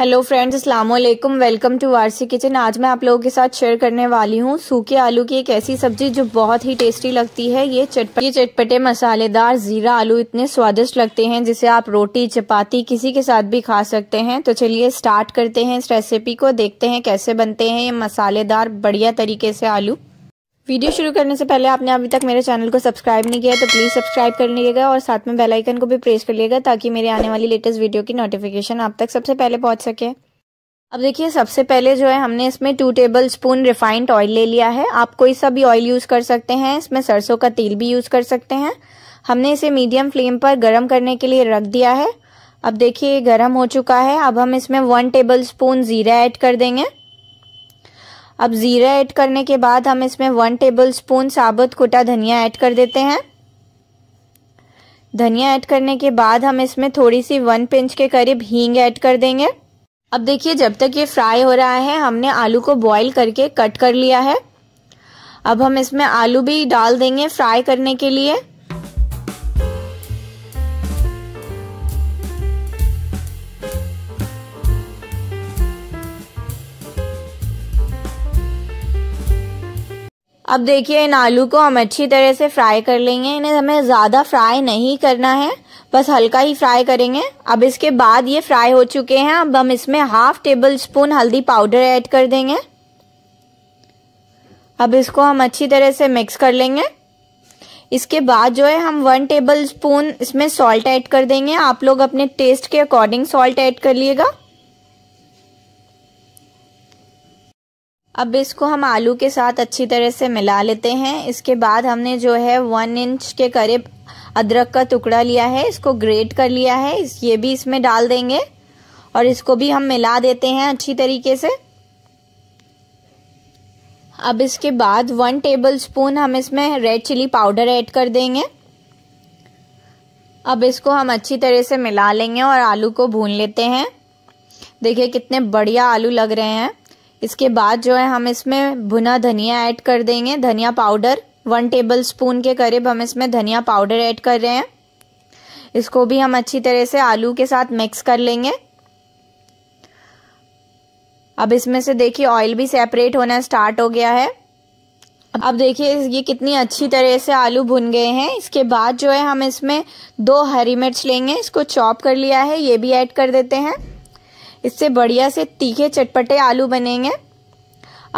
hello friends अस्सलाम वालेकुम welcome to Warsi kitchen आज मैं आप लोगों के साथ शेयर करने वाली हूँ सूखे आलू की एक ऐसी सब्जी जो बहुत ही टेस्टी लगती है ये चटपट ये चटपटे मसालेदार जीरा आलू इतने स्वादिष्ट लगते हैं जिसे आप रोटी चपाती किसी के साथ भी खा सकते हैं तो चलिए स्टार्ट करते हैं इस रेसिपी को देखते हैं कैसे बनते हैं ये मसालेदार बढ़िया तरीके से आलू वीडियो शुरू करने से पहले आपने अभी तक मेरे चैनल को सब्सक्राइब नहीं किया तो प्लीज़ सब्सक्राइब कर लीजिएगा और साथ में बेल आइकन को भी प्रेस कर लीजिएगा ताकि मेरे आने वाली लेटेस्ट वीडियो की नोटिफिकेशन आप तक सबसे पहले पहुंच सके अब देखिए सबसे पहले जो है हमने इसमें two tablespoon refined oil ले लिया है आप कोई सा भी ऑयल यूज़ कर सकते हैं इसमें सरसों का तेल भी यूज़ कर सकते हैं हमने इसे मीडियम फ्लेम पर गर्म करने के लिए रख दिया है अब देखिए गर्म हो चुका है अब हम इसमें वन टेबल स्पून ज़ीरा ऐड कर देंगे अब ज़ीरा ऐड करने के बाद हम इसमें वन टेबल स्पून साबुत कुटा धनिया ऐड कर देते हैं धनिया ऐड करने के बाद हम इसमें थोड़ी सी वन पिंच के करीब हींग ऐड कर देंगे अब देखिए जब तक ये फ्राई हो रहा है हमने आलू को बॉईल करके कट कर लिया है अब हम इसमें आलू भी डाल देंगे फ्राई करने के लिए अब देखिए इन आलू को हम अच्छी तरह से फ्राई कर लेंगे इन्हें हमें ज़्यादा फ्राई नहीं करना है बस हल्का ही फ्राई करेंगे अब इसके बाद ये फ्राई हो चुके हैं अब हम इसमें हाफ टेबल स्पून हल्दी पाउडर ऐड कर देंगे अब इसको हम अच्छी तरह से मिक्स कर लेंगे इसके बाद जो है हम वन टेबल स्पून इसमें सॉल्ट ऐड कर देंगे आप लोग अपने टेस्ट के अकॉर्डिंग सॉल्ट ऐड कर लिएगा अब इसको हम आलू के साथ अच्छी तरह से मिला लेते हैं इसके बाद हमने जो है वन इंच के करीब अदरक का टुकड़ा लिया है इसको ग्रेट कर लिया है ये भी इसमें डाल देंगे और इसको भी हम मिला देते हैं अच्छी तरीके से अब इसके बाद वन टेबल स्पून हम इसमें रेड चिली पाउडर ऐड कर देंगे अब इसको हम अच्छी तरह से मिला लेंगे और आलू को भून लेते हैं देखिए कितने बढ़िया आलू लग रहे हैं इसके बाद जो है हम इसमें भुना धनिया ऐड कर देंगे धनिया पाउडर वन टेबल स्पून के करीब हम इसमें धनिया पाउडर ऐड कर रहे हैं इसको भी हम अच्छी तरह से आलू के साथ मिक्स कर लेंगे अब इसमें से देखिए ऑयल भी सेपरेट होना स्टार्ट हो गया है अब देखिए ये कितनी अच्छी तरह से आलू भुन गए हैं इसके बाद जो है हम इसमें दो हरी मिर्च लेंगे इसको चॉप कर लिया है ये भी ऐड कर देते हैं इससे बढ़िया से तीखे चटपटे आलू बनेंगे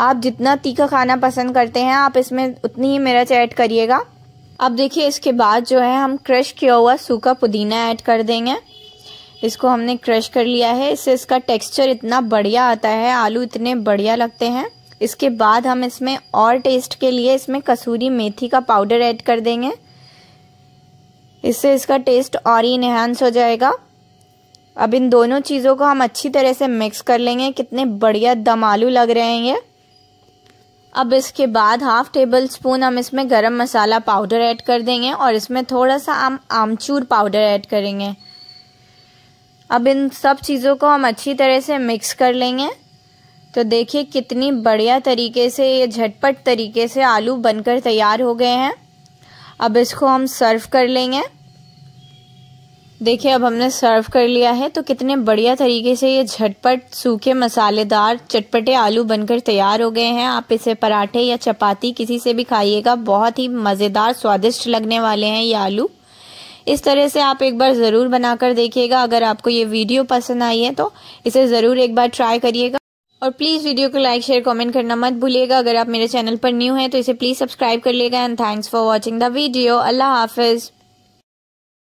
आप जितना तीखा खाना पसंद करते हैं आप इसमें उतनी ही मिर्च ऐड करिएगा अब देखिए इसके बाद जो है हम क्रश किया हुआ सूखा पुदीना ऐड कर देंगे इसको हमने क्रश कर लिया है इससे इसका टेक्सचर इतना बढ़िया आता है आलू इतने बढ़िया लगते हैं इसके बाद हम इसमें और टेस्ट के लिए इसमें कसूरी मेथी का पाउडर ऐड कर देंगे इससे इसका टेस्ट और ही इन्हांस हो जाएगा अब इन दोनों चीज़ों को हम अच्छी तरह से मिक्स कर लेंगे कितने बढ़िया दम आलू लग रहे हैं ये अब इसके बाद हाफ टेबल स्पून हम इसमें गरम मसाला पाउडर ऐड कर देंगे और इसमें थोड़ा सा हम आमचूर पाउडर ऐड करेंगे अब इन सब चीज़ों को हम अच्छी तरह से मिक्स कर लेंगे तो देखिए कितनी बढ़िया तरीके से ये झटपट तरीके से आलू बनकर तैयार हो गए हैं अब इसको हम सर्व कर लेंगे देखिए अब हमने सर्व कर लिया है तो कितने बढ़िया तरीके से ये झटपट सूखे मसालेदार चटपटे आलू बनकर तैयार हो गए हैं आप इसे पराठे या चपाती किसी से भी खाइएगा बहुत ही मज़ेदार स्वादिष्ट लगने वाले हैं ये आलू इस तरह से आप एक बार ज़रूर बनाकर देखिएगा अगर आपको ये वीडियो पसंद आई है तो इसे ज़रूर एक बार ट्राई करिएगा और प्लीज़ वीडियो को लाइक शेयर कमेंट करना मत भूलिएगा अगर आप मेरे चैनल पर न्यू हैं तो इसे प्लीज़ सब्सक्राइब कर लेगा and thanks for watching the video अल्लाह हाफिज़